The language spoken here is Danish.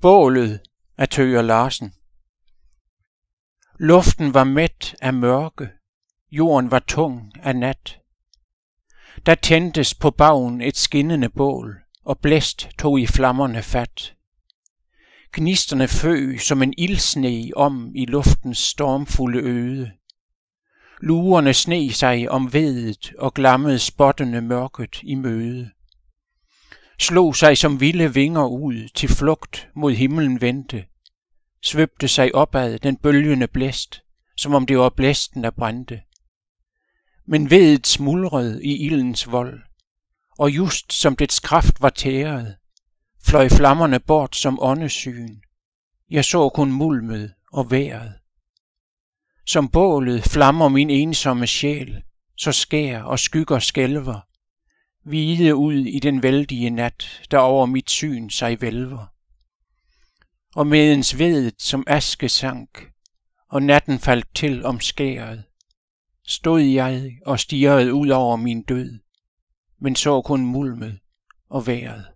Bålet af Tøger Larsen. Luften var mæt af mørke, jorden var tung af nat. Der tændtes på bagen et skinnende bål, og blæst tog i flammerne fat. Gnisterne føg som en ildsne om i luftens stormfulde øde. Lugerne sne sig om vedet og glammede spottende mørket i møde slog sig som vilde vinger ud, til flugt mod himlen vendte, svøbte sig opad den bølgende blæst, som om det var blæsten, der brændte. Men vedet smuldrede i ildens vold, og just som dets kraft var tæret, fløj flammerne bort som åndesyn. Jeg så kun mulmet og vejret. Som bålet flammer min ensomme sjæl, så skær og skygger skælver hvide ud i den vældige nat, der over mit syn sig vælver. Og medens vedet som aske sank, og natten faldt til om skæret, stod jeg og stirrede ud over min død, men så kun mulmet og vejret.